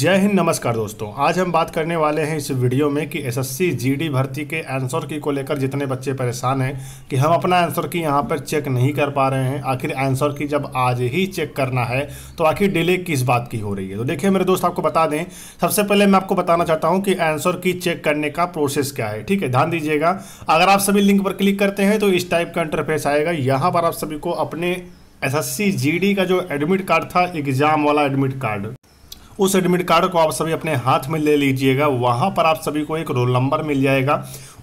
जय हिंद नमस्कार दोस्तों आज हम बात करने वाले हैं इस वीडियो में कि एसएससी जीडी भर्ती के आंसर की को लेकर जितने बच्चे परेशान हैं कि हम अपना आंसर की यहाँ पर चेक नहीं कर पा रहे हैं आखिर आंसर की जब आज ही चेक करना है तो आखिर डिले किस बात की हो रही है तो देखिए मेरे दोस्त आपको बता दें सबसे पहले मैं आपको बताना चाहता हूँ कि आंसर की चेक करने का प्रोसेस क्या है ठीक है ध्यान दीजिएगा अगर आप सभी लिंक पर क्लिक करते हैं तो इस टाइप का इंटरफेस आएगा यहाँ पर आप सभी को अपने एस एस का जो एडमिट कार्ड था एग्ज़ाम वाला एडमिट कार्ड उस एडमिट कार्ड को आप सभी अपने हाथ में ले लीजिएगा वहाँ पर आप सभी को एक रोल नंबर मिल जाएगा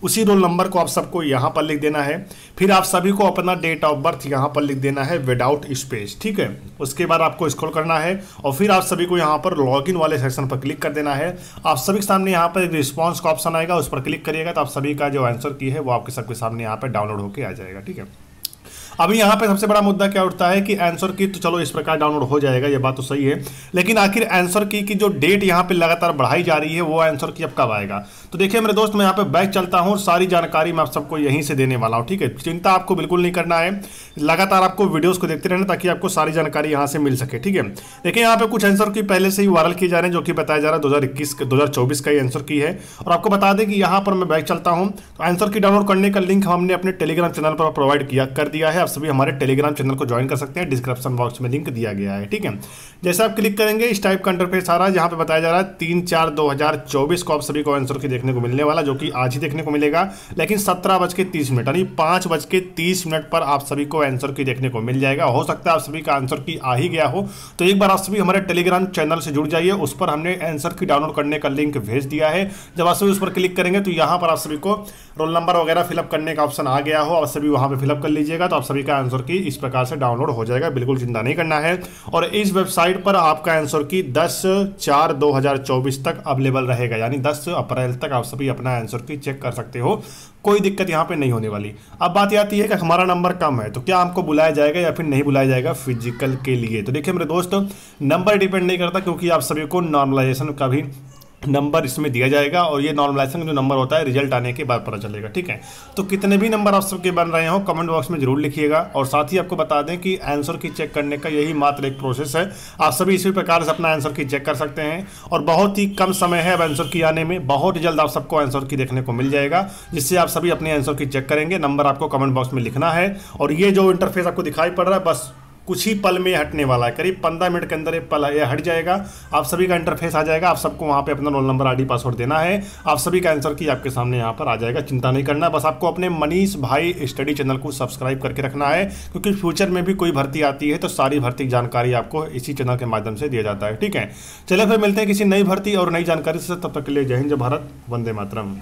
उसी रोल नंबर को आप सबको यहाँ पर लिख देना है फिर आप सभी को अपना डेट ऑफ बर्थ यहाँ पर लिख देना है विदाउट स्पेस ठीक है उसके बाद आपको स्क्रॉल करना है और फिर आप सभी को यहाँ पर लॉगिन वाले सेक्शन पर क्लिक कर देना है आप सभी के सामने यहाँ पर एक रिस्पॉन्स का ऑप्शन आएगा उस पर क्लिक करिएगा तो आप सभी का जो आंसर की है वो आपके सबके सामने यहाँ पर डाउनलोड होकर आ जाएगा ठीक है अभी यहाँ पे सबसे बड़ा मुद्दा क्या उठता है कि आंसर की तो चलो इस प्रकार डाउनलोड हो जाएगा ये बात तो सही है लेकिन आखिर आंसर की की जो डेट यहाँ पे लगातार बढ़ाई जा रही है वो आंसर की अब कब आएगा तो देखिए मेरे दोस्त मैं यहाँ पे बैक चलता हूँ सारी जानकारी मैं आप सबको यहीं से देने वाला हूँ ठीक है चिंता आपको बिल्कुल नहीं करना है लगातार आपको वीडियोस को देखते रहना ताकि आपको सारी जानकारी यहाँ से मिल सके ठीक है देखिए यहाँ पे कुछ आंसर की पहले से ही वायरल किए जा रहे हैं जो कि बताया जा रहा है दो हज़ार का ही आंसर की है और आपको बता दें कि यहाँ पर मैं बैक चलता हूँ तो आंसर की डाउनलोड करने का लिंक हमने अपने टेलीग्राम चैनल पर प्रोवाइड किया कर दिया है आप सभी हमारे टेलीग्राम चैनल को ज्वाइन कर सकते हैं डिस्क्रिप्शन बॉक्स में लिंक दिया गया है ठीक है जैसे आप क्लिक करेंगे इस टाइप का इंटरफेस आ रहा है जहाँ पर बताया जा रहा है तीन चार दो हजार चौबीस को आप सभी को आंसर की देखने को मिलने वाला जो कि आज ही देखने को मिलेगा लेकिन सत्रह बज के तीस मिनट यानी पाँच बज के तीस मिनट पर आप सभी को आंसर की देखने को मिल जाएगा हो सकता है आप सभी का आंसर की आ ही गया हो तो एक बार आप सभी हमारे टेलीग्राम चैनल से जुड़ जाइए उस पर हमने आंसर की डाउनलोड करने का लिंक भेज दिया है जब आप सभी उस पर क्लिक करेंगे तो यहाँ पर आप सभी को रोल नंबर वगैरह फिलअप करने का ऑप्शन आ गया हो आप सभी वहाँ पर फिलअप कर लीजिएगा तो आप सभी सभी का आंसर की इस प्रकार से डाउनलोड हो जाएगा बिल्कुल चिंता नहीं करना है और इस वेबसाइट पर आपका आंसर की दस चार दो तक अवेलेबल रहेगा यानी दस अप्रैल तक आप सभी अपना आंसर की चेक कर सकते हो कोई दिक्कत यहाँ पे नहीं होने वाली अब बात यह आती है कि हमारा नंबर कम है तो क्या हमको बुलाया जाएगा या फिर नहीं बुलाया जाएगा फिजिकल के लिए तो देखिए मेरे दोस्त नंबर डिपेंड नहीं करता क्योंकि आप सभी को नॉर्मलाइजेशन का भी नंबर इसमें दिया जाएगा और ये नॉर्मलाइजेशन जो नंबर होता है रिजल्ट आने के बाद पता चलेगा ठीक है तो कितने भी नंबर आप सबके बन रहे हो कमेंट बॉक्स में जरूर लिखिएगा और साथ ही आपको बता दें कि आंसर की चेक करने का यही मात्र एक प्रोसेस है आप सभी इसी प्रकार से अपना आंसर की चेक कर सकते हैं और बहुत ही कम समय है अब आंसर की आने में बहुत जल्द आप सबको आंसर की देखने को मिल जाएगा जिससे आप सभी अपने आंसर की चेक करेंगे नंबर आपको कमेंट बॉक्स में लिखना है और ये जो इंटरफेस आपको दिखाई पड़ रहा है बस कुछ ही पल में हटने वाला है करीब पंद्रह मिनट के अंदर ये पल ये हट जाएगा आप सभी का इंटरफेस आ जाएगा आप सबको वहाँ पे अपना रोल नंबर आईडी पासवर्ड देना है आप सभी का आंसर की आपके सामने यहाँ पर आ जाएगा चिंता नहीं करना बस आपको अपने मनीष भाई स्टडी चैनल को सब्सक्राइब करके रखना है क्योंकि फ्यूचर में भी कोई भर्ती आती है तो सारी भर्ती जानकारी आपको इसी चैनल के माध्यम से दिया जाता है ठीक है चले फिर मिलते हैं किसी नई भर्ती और नई जानकारी से तब तक के लिए जय हिंद जय भारत वंदे मातरम